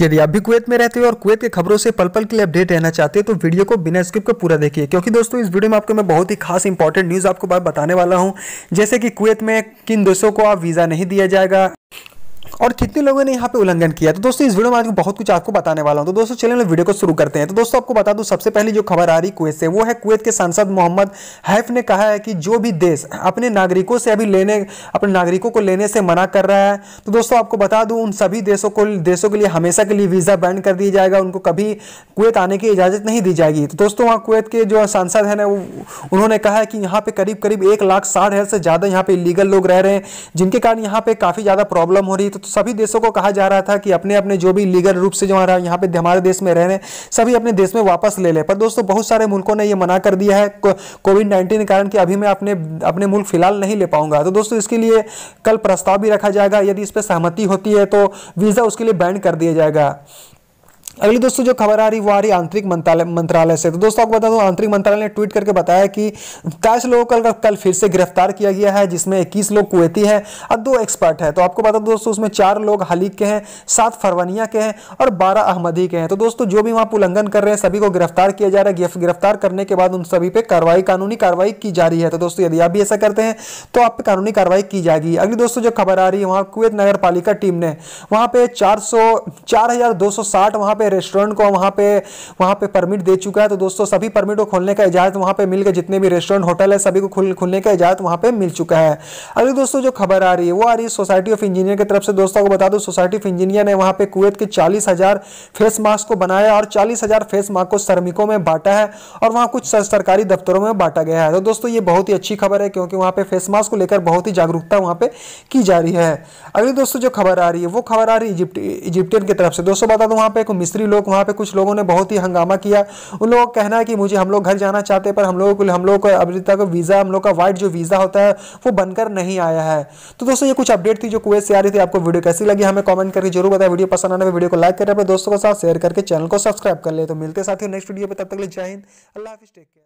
यदि आप भी कुवैत में रहते हो और कुवैत के खबरों से पल पल के लिए अपडेट रहना चाहते हैं तो वीडियो को बिना स्किप के पूरा देखिए क्योंकि दोस्तों इस वीडियो में आपको मैं बहुत ही खास इंपॉर्टेंट न्यूज़ आपको बताने वाला हूँ जैसे कि कुवैत में किन देशों को आप वीज़ा नहीं दिया जाएगा और कितने लोगों ने यहाँ पे उल्लंघन किया तो दोस्तों इस वीडियो में आज बहुत कुछ आपको बताने वाला हूँ तो दोस्तों चलिए वीडियो को शुरू करते हैं तो दोस्तों आपको बता दूँ सबसे पहले जो खबर आ रही कुवैत से वो है कुवैत के सांसद मोहम्मद हैफ ने कहा है कि जो भी देश अपने नागरिकों से अभी लेने अपने नागरिकों को लेने से मना कर रहा है तो दोस्तों आपको बता दूँ उन सभी देशों को देशों के लिए हमेशा के लिए वीज़ा बैन कर दिया जाएगा उनको कभी कुवैत आने की इजाज़त नहीं दी जाएगी तो दोस्तों वहाँ कुवैत के जो सांसद हैं ना उन्होंने कहा है कि यहाँ पे करीब करीब एक लाख साठ हज़ार से ज़्यादा यहाँ पे इलीगल लोग रह रहे हैं जिनके कारण यहाँ पे काफ़ी ज़्यादा प्रॉब्लम हो रही है तो सभी देशों को कहा जा रहा था कि अपने अपने जो भी लीगल रूप से जो हमारा यहाँ पे हमारे देश में रह रहे सभी अपने देश में वापस ले लें पर दोस्तों बहुत सारे मुल्कों ने यह मना कर दिया है कोविड नाइन्टीन के कारण कि अभी मैं अपने अपने मुल्क फिलहाल नहीं ले पाऊंगा तो दोस्तों इसके लिए कल प्रस्ताव भी रखा जाएगा यदि इस पर सहमति होती है तो वीज़ा उसके लिए बैन कर दिया जाएगा अगली दोस्तों जो खबर आ रही वो आ रही आंतरिक मंत्रालय मंत्रालय से तो दोस्तों आपको बता दूं आंतरिक मंत्रालय ने ट्वीट करके बताया कि तेईस लोगों का कल, कल फिर से गिरफ्तार किया गया है जिसमें इक्कीस लोग कुवैती हैं और दो एक्सपर्ट हैं तो आपको बता दूं दोस्तों उसमें चार लोग हलीक के हैं सात फरवनिया के हैं और बारह अहमदी के हैं तो दोस्तों जो भी वहाँ उल्लंघन कर रहे हैं सभी को गिरफ्तार किया जा रहा है गिरफ्तार करने के बाद उन सभी पर कार्रवाई कानूनी कार्रवाई की जा रही है तो दोस्तों यदि आप भी ऐसा करते हैं तो आप पे कानूनी कार्रवाई की जाएगी अगली दोस्तों जो खबर आ रही है वहाँ कुवैत नगर टीम ने वहाँ पे चार सौ चार वहाँ पे रेस्टोरेंट को वहाँ पे वहाँ पे परमिट दे चुका है तो दोस्तों सभी परमिट को खोलने का इजाज़त वहाँ पे मिल गया जितने भी रेस्टोरेंट होटल है सभी को खुल खुलने का इजाज़त वहाँ पे मिल चुका है अगली दोस्तों जो खबर आ रही है वो आ रही है सोसाइटी ऑफ इंजीनियर की तरफ से दोस्तों को बता दो सोसाइटी ऑफ इंजीनियर ने वहाँ पे कुवैत के चालीस फेस मास्क को बनाया और चालीस फेस मास्क को श्रमिकों में बांटा है और वहाँ कुछ सरकारी दफ्तरों में बांटा गया है तो दोस्तों ये बहुत ही अच्छी खबर है क्योंकि वहाँ पे फेस मास्क को लेकर बहुत ही जागरूकता वहाँ पे की जा रही है अगली दोस्तों जो खबर आ रही है वो खबर आ रही है इजिप्टियन की तरफ से दोस्तों बता दो वहाँ पे एक मिस्त्री लोग वहाँ पे कुछ लोगों ने बहुत ही हंगामा किया उन लोगों का कहना है कि मुझे हम लोग घर जाना चाहते पर हम लोगों को हम लोगों का अभी तक वीज़ा हम लोग का वाइट जो वीज़ा होता है वो बनकर नहीं आया है तो दोस्तों ये कुछ अपडेट थी जो कुवैत से आ रही थी आपको वीडियो कैसी लगी हमें कॉमेंट करके जरूर बताया वीडियो पसंद आने पर वीडियो को लाइक करें अपने दोस्तों के साथ शेयर करके चैनल को सब्सक्राइब कर ले तो मिलते साथ ही नेक्स्ट वीडियो पर तब तक ले जाए अल्लाह हाफिज़ टेक केयर